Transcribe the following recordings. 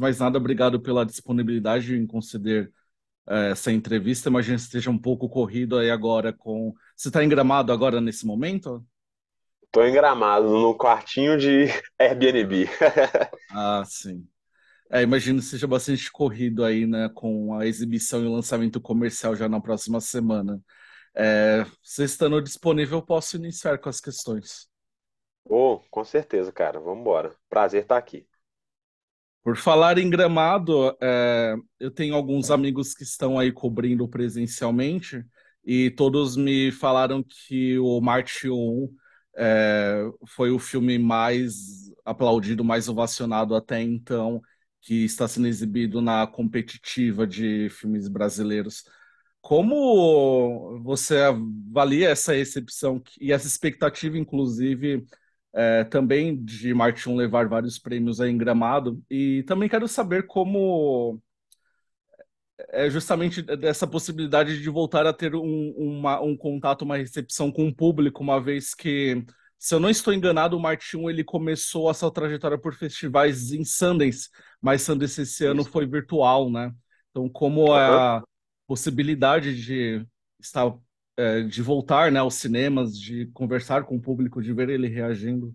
Mais nada, obrigado pela disponibilidade em conceder é, essa entrevista. Imagino que esteja um pouco corrido aí agora com. Você está em Gramado agora nesse momento? Estou em Gramado, no quartinho de Airbnb. ah, sim. É, imagino que seja bastante corrido aí, né, com a exibição e o lançamento comercial já na próxima semana. É, você estando disponível, posso iniciar com as questões. Oh, com certeza, cara. Vamos embora. Prazer estar tá aqui. Por falar em Gramado, é, eu tenho alguns amigos que estão aí cobrindo presencialmente e todos me falaram que o Marte 1 é, foi o filme mais aplaudido, mais ovacionado até então, que está sendo exibido na competitiva de filmes brasileiros. Como você avalia essa recepção e essa expectativa, inclusive, é, também de Martin levar vários prêmios aí em Gramado. E também quero saber como é justamente dessa possibilidade de voltar a ter um, uma, um contato, uma recepção com o público, uma vez que, se eu não estou enganado, o Martin ele começou a sua trajetória por festivais em Sundance, mas Sundance esse ano Isso. foi virtual, né? Então, como a possibilidade de estar é, de voltar né, aos cinemas, de conversar com o público, de ver ele reagindo?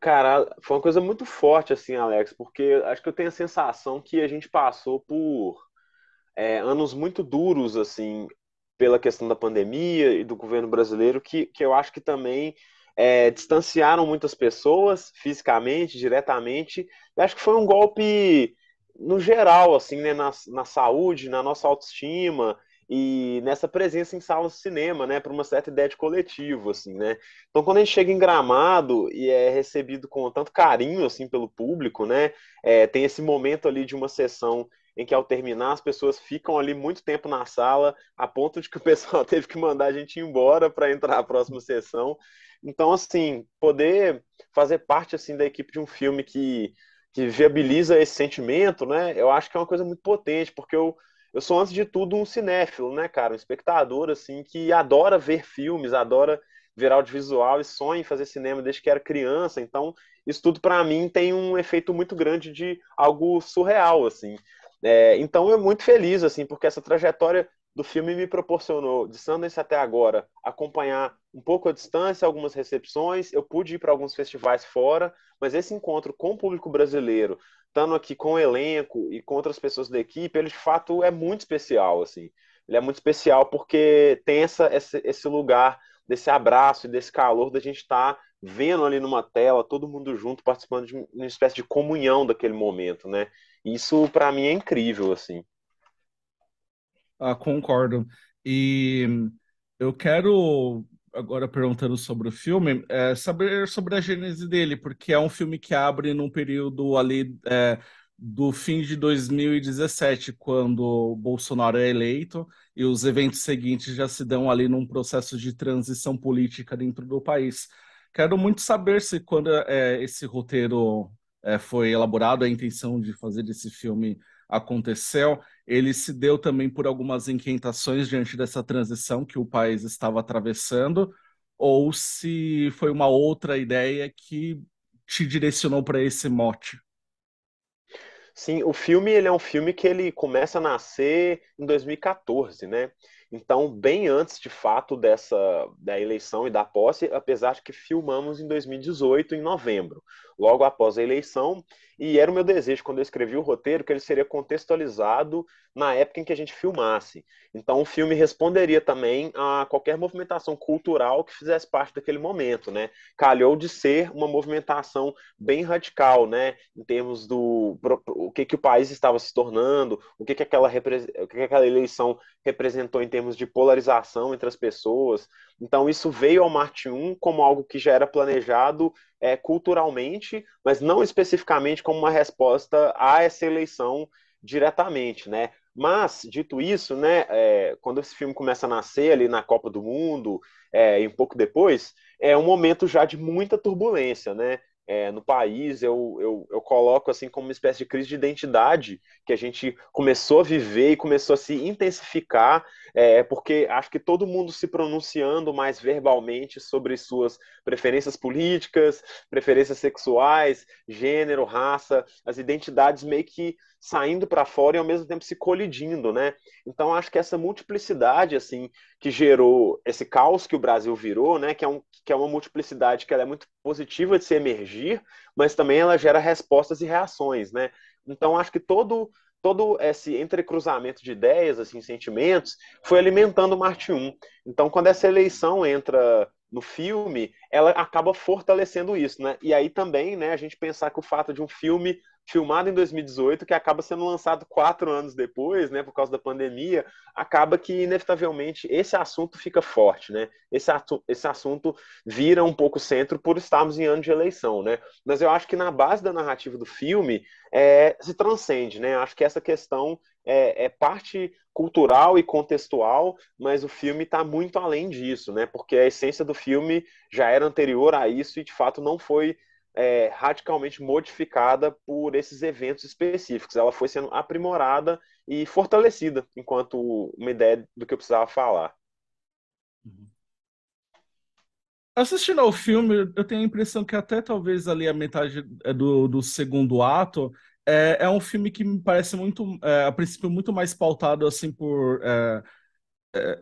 Cara, foi uma coisa muito forte, assim, Alex, porque acho que eu tenho a sensação que a gente passou por é, anos muito duros, assim, pela questão da pandemia e do governo brasileiro, que, que eu acho que também é, distanciaram muitas pessoas fisicamente, diretamente. Eu acho que foi um golpe no geral, assim, né, na, na saúde, na nossa autoestima, e nessa presença em salas de cinema, né, para uma certa ideia de coletivo, assim, né. Então, quando a gente chega em Gramado e é recebido com tanto carinho, assim, pelo público, né, é, tem esse momento ali de uma sessão em que ao terminar as pessoas ficam ali muito tempo na sala, a ponto de que o pessoal teve que mandar a gente embora para entrar a próxima sessão. Então, assim, poder fazer parte assim da equipe de um filme que que viabiliza esse sentimento, né? Eu acho que é uma coisa muito potente, porque eu eu sou, antes de tudo, um cinéfilo, né, cara? Um espectador, assim, que adora ver filmes, adora ver audiovisual e sonha em fazer cinema desde que era criança. Então, isso tudo, para mim, tem um efeito muito grande de algo surreal, assim. É, então, eu muito feliz, assim, porque essa trajetória do filme me proporcionou, de Sundance até agora, acompanhar um pouco a distância, algumas recepções. Eu pude ir para alguns festivais fora, mas esse encontro com o público brasileiro, estando aqui com o elenco e com outras pessoas da equipe, ele de fato é muito especial. assim. Ele é muito especial porque tem essa, esse, esse lugar desse abraço e desse calor da gente estar tá vendo ali numa tela, todo mundo junto, participando de uma espécie de comunhão daquele momento, né? Isso, para mim, é incrível, assim. Ah, concordo. E eu quero, agora perguntando sobre o filme, é, saber sobre a gênese dele, porque é um filme que abre num período ali é, do fim de 2017, quando Bolsonaro é eleito, e os eventos seguintes já se dão ali num processo de transição política dentro do país. Quero muito saber se quando é, esse roteiro é, foi elaborado, a intenção de fazer esse filme aconteceu, ele se deu também por algumas inquietações diante dessa transição que o país estava atravessando, ou se foi uma outra ideia que te direcionou para esse mote? Sim, o filme ele é um filme que ele começa a nascer em 2014, né? Então, bem antes de fato dessa da eleição e da posse, apesar de que filmamos em 2018 em novembro logo após a eleição, e era o meu desejo, quando eu escrevi o roteiro, que ele seria contextualizado na época em que a gente filmasse. Então o filme responderia também a qualquer movimentação cultural que fizesse parte daquele momento, né? Calhou de ser uma movimentação bem radical, né? Em termos do o que, que o país estava se tornando, o que, que, aquela, o que, que aquela eleição representou em termos de polarização entre as pessoas. Então isso veio ao Marte 1 como algo que já era planejado é, culturalmente, mas não especificamente como uma resposta a essa eleição diretamente, né? Mas, dito isso, né, é, quando esse filme começa a nascer ali na Copa do Mundo, é, e um pouco depois, é um momento já de muita turbulência, né? é, no país, eu, eu, eu coloco assim como uma espécie de crise de identidade que a gente começou a viver e começou a se intensificar, é, porque acho que todo mundo se pronunciando mais verbalmente sobre suas preferências políticas, preferências sexuais, gênero, raça, as identidades meio que saindo para fora e ao mesmo tempo se colidindo, né? Então acho que essa multiplicidade assim que gerou esse caos que o Brasil virou, né, que é, um, que é uma multiplicidade que é muito positiva de se emergir, mas também ela gera respostas e reações, né? Então acho que todo todo esse entrecruzamento de ideias, assim, sentimentos, foi alimentando o Marte 1. Então, quando essa eleição entra no filme, ela acaba fortalecendo isso, né? E aí também, né, a gente pensar que o fato de um filme filmado em 2018, que acaba sendo lançado quatro anos depois, né, por causa da pandemia, acaba que, inevitavelmente, esse assunto fica forte, né? Esse, esse assunto vira um pouco centro por estarmos em ano de eleição, né? Mas eu acho que na base da narrativa do filme é, se transcende, né? Acho que essa questão é, é parte cultural e contextual, mas o filme está muito além disso, né? Porque a essência do filme já era anterior a isso e, de fato, não foi é, radicalmente modificada por esses eventos específicos. Ela foi sendo aprimorada e fortalecida enquanto uma ideia do que eu precisava falar. Uhum. Assistindo ao filme, eu tenho a impressão que até talvez ali a metade é, do, do segundo ato é, é um filme que me parece muito, é, a princípio, muito mais pautado assim por é, é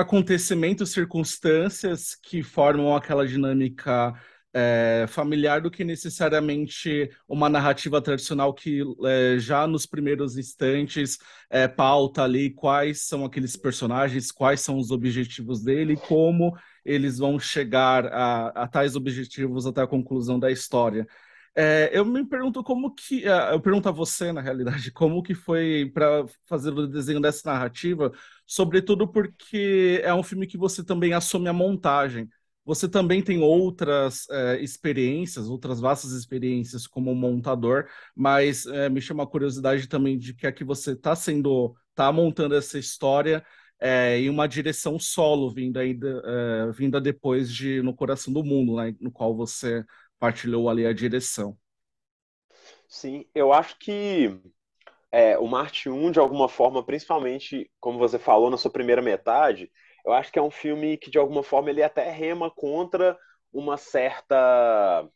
acontecimentos, circunstâncias que formam aquela dinâmica é, familiar do que necessariamente uma narrativa tradicional que é, já nos primeiros instantes é, pauta ali quais são aqueles personagens, quais são os objetivos dele, como eles vão chegar a, a tais objetivos até a conclusão da história. É, eu me pergunto como que. É, eu pergunto a você, na realidade, como que foi para fazer o desenho dessa narrativa, sobretudo porque é um filme que você também assume a montagem. Você também tem outras é, experiências, outras vastas experiências como montador, mas é, me chama a curiosidade também de que aqui você está sendo, está montando essa história é, em uma direção solo, vinda, ainda, vinda depois de No Coração do Mundo, né, no qual você partilhou ali a direção. Sim, eu acho que o Marte 1, de alguma forma, principalmente, como você falou, na sua primeira metade, eu acho que é um filme que, de alguma forma, ele até rema contra uma certa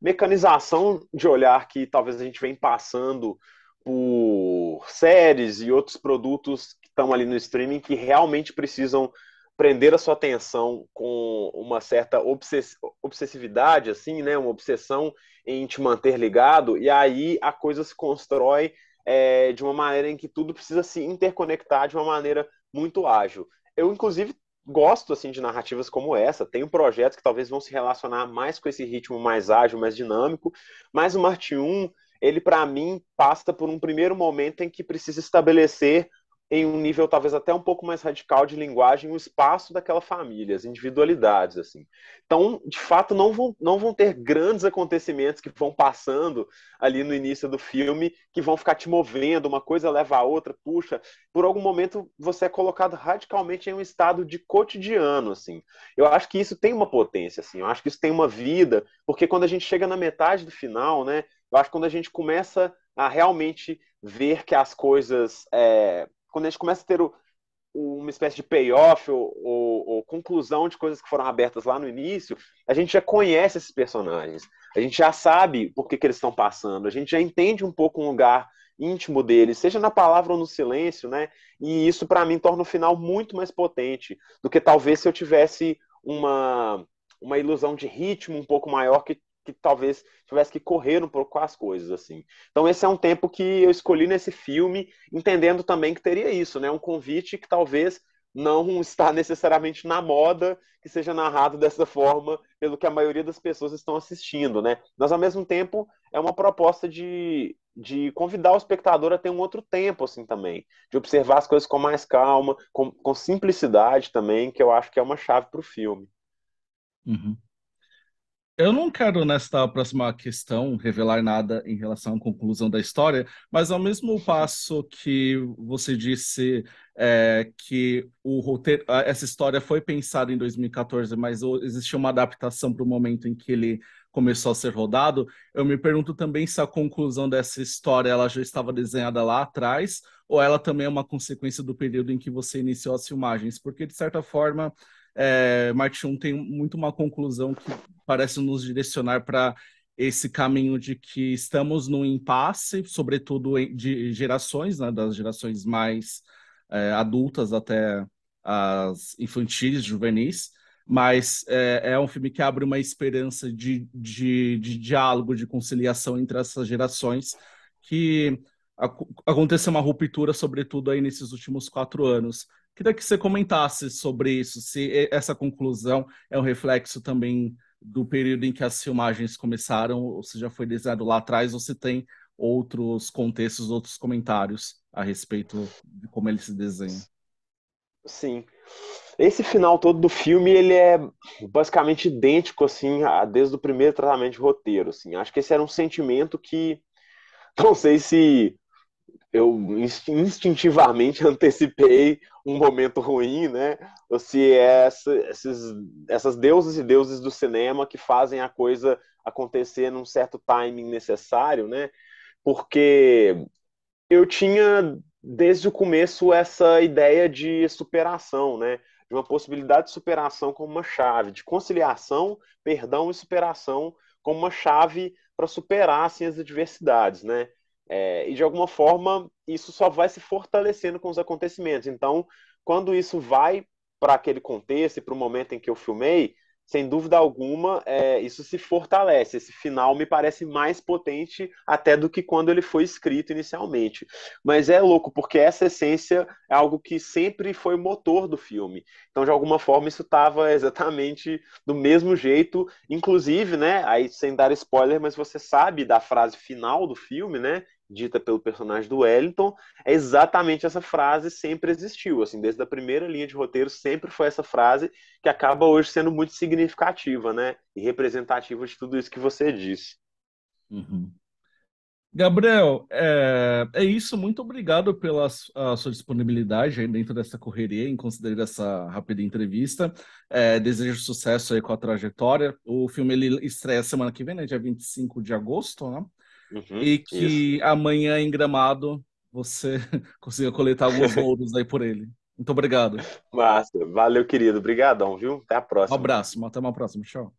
mecanização de olhar que talvez a gente vem passando por séries e outros produtos que estão ali no streaming que realmente precisam prender a sua atenção com uma certa obsess obsessividade, assim, né? Uma obsessão em te manter ligado, e aí a coisa se constrói é, de uma maneira em que tudo precisa se interconectar de uma maneira muito ágil eu, inclusive, gosto assim de narrativas como essa. um projetos que talvez vão se relacionar mais com esse ritmo mais ágil, mais dinâmico, mas o Marte 1, ele para mim passa por um primeiro momento em que precisa estabelecer em um nível talvez até um pouco mais radical de linguagem o espaço daquela família, as individualidades, assim. Então, de fato, não vão, não vão ter grandes acontecimentos que vão passando ali no início do filme, que vão ficar te movendo, uma coisa leva a outra, puxa. Por algum momento, você é colocado radicalmente em um estado de cotidiano, assim. Eu acho que isso tem uma potência, assim. Eu acho que isso tem uma vida, porque quando a gente chega na metade do final, né? Eu acho que quando a gente começa a realmente ver que as coisas... É quando a gente começa a ter o, uma espécie de payoff ou, ou, ou, conclusão de coisas que foram abertas lá no início, a gente já conhece esses personagens, a gente já sabe por que, que eles estão passando, a gente já entende um pouco um lugar íntimo deles, seja na palavra ou no silêncio, né? E isso para mim torna o final muito mais potente do que talvez se eu tivesse uma uma ilusão de ritmo um pouco maior que que talvez tivesse que correr um pouco com as coisas, assim. Então esse é um tempo que eu escolhi nesse filme, entendendo também que teria isso, né? Um convite que talvez não está necessariamente na moda que seja narrado dessa forma pelo que a maioria das pessoas estão assistindo, né? Mas ao mesmo tempo é uma proposta de, de convidar o espectador a ter um outro tempo assim também, de observar as coisas com mais calma, com, com simplicidade também, que eu acho que é uma chave para o filme. Uhum. Eu não quero, nesta próxima questão, revelar nada em relação à conclusão da história, mas ao mesmo uhum. passo que você disse é, que o roteiro, essa história foi pensada em 2014, mas existiu uma adaptação para o momento em que ele começou a ser rodado, eu me pergunto também se a conclusão dessa história ela já estava desenhada lá atrás, ou ela também é uma consequência do período em que você iniciou as filmagens, porque de certa forma é, Martin tem muito uma conclusão que parece nos direcionar para esse caminho de que estamos num impasse, sobretudo de gerações, né, das gerações mais é, adultas até as infantis, juvenis, mas é, é, um filme que abre uma esperança de, de, de diálogo, de conciliação entre essas gerações, que aconteceu uma ruptura, sobretudo aí nesses últimos quatro anos. Queria que você comentasse sobre isso, se essa conclusão é um reflexo também do período em que as filmagens começaram, ou se já foi desenhado lá atrás, ou se tem outros contextos, outros comentários a respeito de como ele se desenha. Sim. Esse final todo do filme, ele é basicamente idêntico, assim, a, desde o primeiro tratamento de roteiro, assim. Acho que esse era um sentimento que, não sei se eu instintivamente antecipei um momento ruim, né? Ou se é essa, esses, essas deusas e deuses do cinema que fazem a coisa acontecer num certo timing necessário, né? Porque eu tinha desde o começo essa ideia de superação, né? De uma possibilidade de superação como uma chave, de conciliação, perdão e superação como uma chave para superar assim, as adversidades, né? É, e de alguma forma isso só vai se fortalecendo com os acontecimentos. Então, quando isso vai para aquele contexto e para o momento em que eu filmei, sem dúvida alguma, é, isso se fortalece. Esse final me parece mais potente até do que quando ele foi escrito inicialmente. Mas é louco, porque essa essência é algo que sempre foi motor do filme. Então, de alguma forma, isso estava exatamente do mesmo jeito. Inclusive, né? Aí, sem dar spoiler, mas você sabe da frase final do filme, né? dita pelo personagem do Wellington, é exatamente essa frase sempre existiu, assim, desde a primeira linha de roteiro sempre foi essa frase que acaba hoje sendo muito significativa, né, e representativa de tudo isso que você disse. Uhum. Gabriel, é, é, isso. Muito obrigado pela sua disponibilidade aí dentro dessa correria, em considerar essa rápida entrevista. É, desejo sucesso aí com a trajetória. O filme ele estreia semana que vem, né, dia 25 de agosto, né? Uhum, e que isso. amanhã em Gramado você consiga coletar alguns louros aí por ele. Muito obrigado. Márcio, valeu, querido. Obrigadão, viu? Até a próxima. Um abraço, até uma próxima. Tchau.